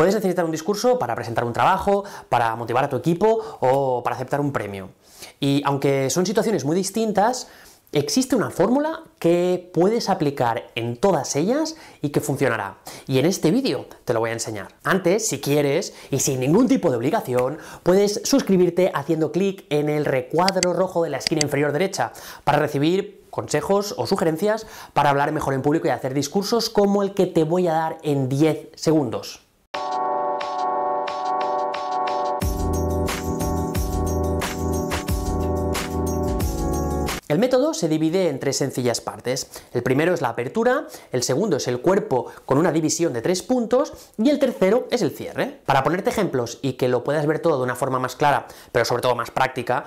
Puedes necesitar un discurso para presentar un trabajo, para motivar a tu equipo o para aceptar un premio. Y aunque son situaciones muy distintas, existe una fórmula que puedes aplicar en todas ellas y que funcionará. Y en este vídeo te lo voy a enseñar. Antes, si quieres y sin ningún tipo de obligación, puedes suscribirte haciendo clic en el recuadro rojo de la esquina inferior derecha para recibir consejos o sugerencias para hablar mejor en público y hacer discursos como el que te voy a dar en 10 segundos. El método se divide en tres sencillas partes. El primero es la apertura, el segundo es el cuerpo con una división de tres puntos y el tercero es el cierre. Para ponerte ejemplos y que lo puedas ver todo de una forma más clara, pero sobre todo más práctica,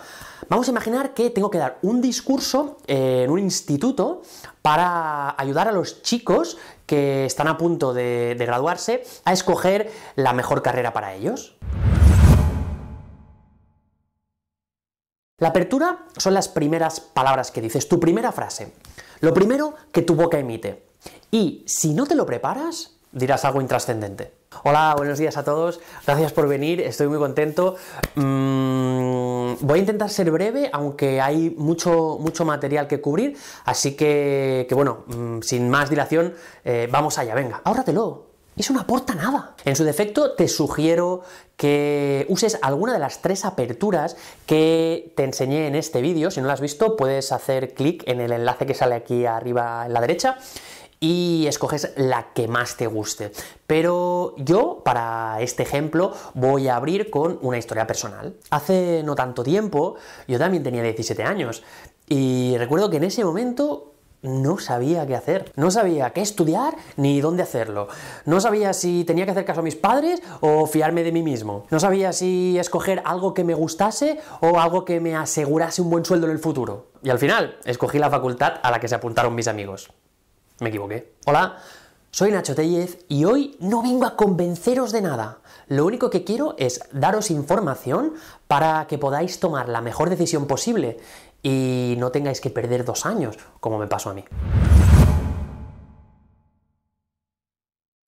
vamos a imaginar que tengo que dar un discurso en un instituto para ayudar a los chicos que están a punto de, graduarse a escoger la mejor carrera para ellos. La apertura son las primeras palabras que dices, tu primera frase, lo primero que tu boca emite. Y si no te lo preparas, dirás algo intrascendente. Hola, buenos días a todos, gracias por venir, estoy muy contento. Mm, voy a intentar ser breve, aunque hay mucho, mucho material que cubrir, así que, bueno, mm, sin más dilación, eh, vamos allá, venga, ahórratelo. Eso no aporta nada. En su defecto, te sugiero que uses alguna de las tres aperturas que te enseñé en este vídeo. Si no lo has visto, puedes hacer clic en el enlace que sale aquí arriba en la derecha y escoges la que más te guste. Pero yo, para este ejemplo, voy a abrir con una historia personal. Hace no tanto tiempo, yo también tenía 17 años, y recuerdo que en ese momento no sabía qué hacer. No sabía qué estudiar ni dónde hacerlo. No sabía si tenía que hacer caso a mis padres o fiarme de mí mismo. No sabía si escoger algo que me gustase o algo que me asegurase un buen sueldo en el futuro. Y al final, escogí la facultad a la que se apuntaron mis amigos. Me equivoqué. Hola, soy Nacho Tellez y hoy no vengo a convenceros de nada. Lo único que quiero es daros información para que podáis tomar la mejor decisión posible y no tengáis que perder dos años, como me pasó a mí.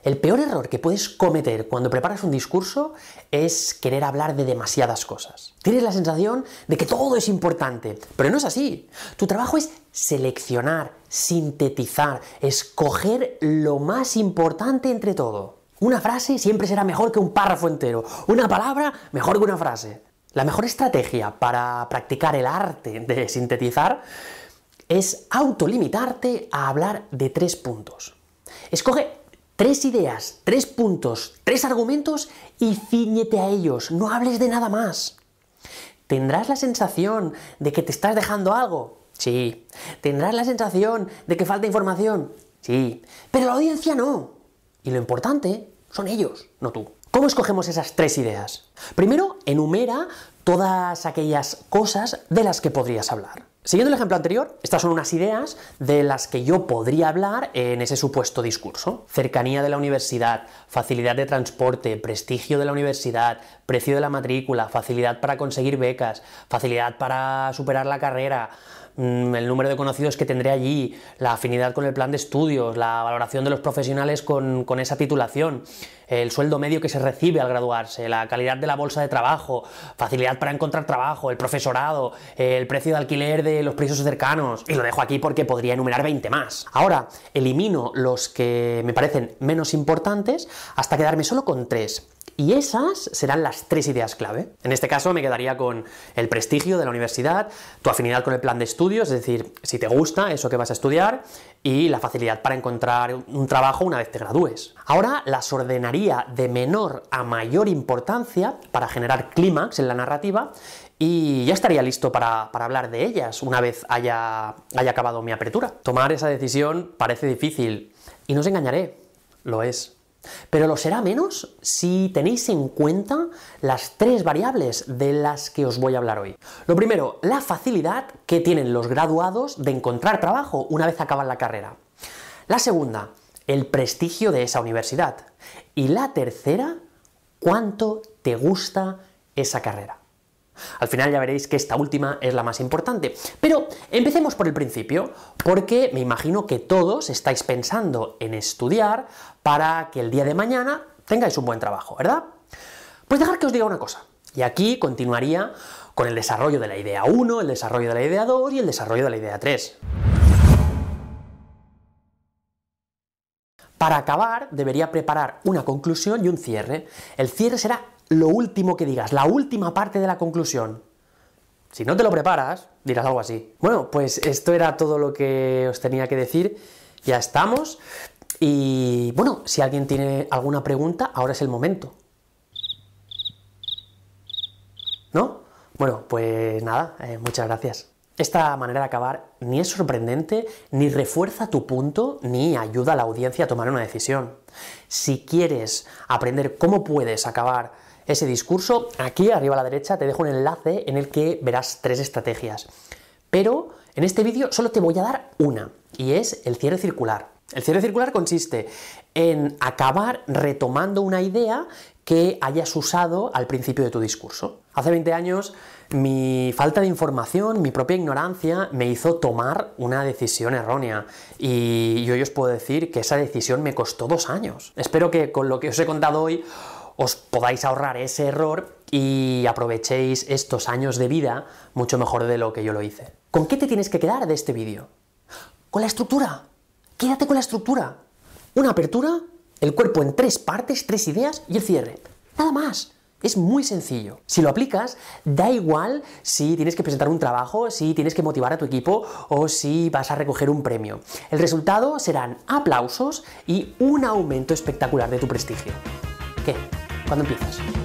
El peor error que puedes cometer cuando preparas un discurso es querer hablar de demasiadas cosas. Tienes la sensación de que todo es importante, pero no es así. Tu trabajo es seleccionar, sintetizar, escoger lo más importante entre todo. Una frase siempre será mejor que un párrafo entero, una palabra mejor que una frase. La mejor estrategia para practicar el arte de sintetizar es autolimitarte a hablar de tres puntos. Escoge tres ideas, tres puntos, tres argumentos y ciñete a ellos, no hables de nada más. ¿Tendrás la sensación de que te estás dejando algo? Sí. ¿Tendrás la sensación de que falta información? Sí. Pero la audiencia no. Y lo importante son ellos, no tú. ¿Cómo escogemos esas tres ideas? Primero, enumera todas aquellas cosas de las que podrías hablar. Siguiendo el ejemplo anterior, estas son unas ideas de las que yo podría hablar en ese supuesto discurso. Cercanía de la universidad, facilidad de transporte, prestigio de la universidad, precio de la matrícula, facilidad para conseguir becas, facilidad para superar la carrera, Mm, el número de conocidos que tendré allí, la afinidad con el plan de estudios, la valoración de los profesionales con, esa titulación, el sueldo medio que se recibe al graduarse, la calidad de la bolsa de trabajo, facilidad para encontrar trabajo, el profesorado, el precio de alquiler de los precios cercanos. Y lo dejo aquí porque podría enumerar 20 más. Ahora, elimino los que me parecen menos importantes hasta quedarme solo con tres. Y esas serán las tres ideas clave. En este caso me quedaría con el prestigio de la universidad, tu afinidad con el plan de estudios, es decir, si te gusta eso que vas a estudiar, y la facilidad para encontrar un trabajo una vez te gradúes. Ahora las ordenaría de menor a mayor importancia para generar clímax en la narrativa y ya estaría listo para, hablar de ellas una vez haya, haya acabado mi apertura. Tomar esa decisión parece difícil y no os engañaré, lo es. Pero lo será menos si tenéis en cuenta las tres variables de las que os voy a hablar hoy. Lo primero, la facilidad que tienen los graduados de encontrar trabajo una vez acaban la carrera. La segunda, el prestigio de esa universidad. Y la tercera, cuánto te gusta esa carrera. Al final ya veréis que esta última es la más importante. Pero empecemos por el principio, porque me imagino que todos estáis pensando en estudiar para que el día de mañana tengáis un buen trabajo, ¿verdad? Pues dejar que os diga una cosa. Y aquí continuaría con el desarrollo de la idea 1, el desarrollo de la idea 2 y el desarrollo de la idea 3. Para acabar, debería preparar una conclusión y un cierre. El cierre será lo último que digas, la última parte de la conclusión. Si no te lo preparas, dirás algo así. Bueno, pues esto era todo lo que os tenía que decir. Ya estamos. Y bueno, si alguien tiene alguna pregunta, ahora es el momento. ¿No? Bueno, pues nada, eh, muchas gracias. Esta manera de acabar ni es sorprendente, ni refuerza tu punto, ni ayuda a la audiencia a tomar una decisión. Si quieres aprender cómo puedes acabar ese discurso. Aquí arriba a la derecha te dejo un enlace en el que verás tres estrategias. Pero en este vídeo solo te voy a dar una, y es el cierre circular. El cierre circular consiste en acabar retomando una idea que hayas usado al principio de tu discurso. Hace 20 años mi falta de información, mi propia ignorancia me hizo tomar una decisión errónea y yo hoy os puedo decir que esa decisión me costó dos años. Espero que con lo que os he contado hoy os podáis ahorrar ese error y aprovechéis estos años de vida mucho mejor de lo que yo lo hice. ¿Con qué te tienes que quedar de este vídeo? Con la estructura. Quédate con la estructura. Una apertura, el cuerpo en tres partes, tres ideas y el cierre. Nada más. Es muy sencillo. Si lo aplicas, da igual si tienes que presentar un trabajo, si tienes que motivar a tu equipo o si vas a recoger un premio. El resultado serán aplausos y un aumento espectacular de tu prestigio. ¿Qué? 观众比友们，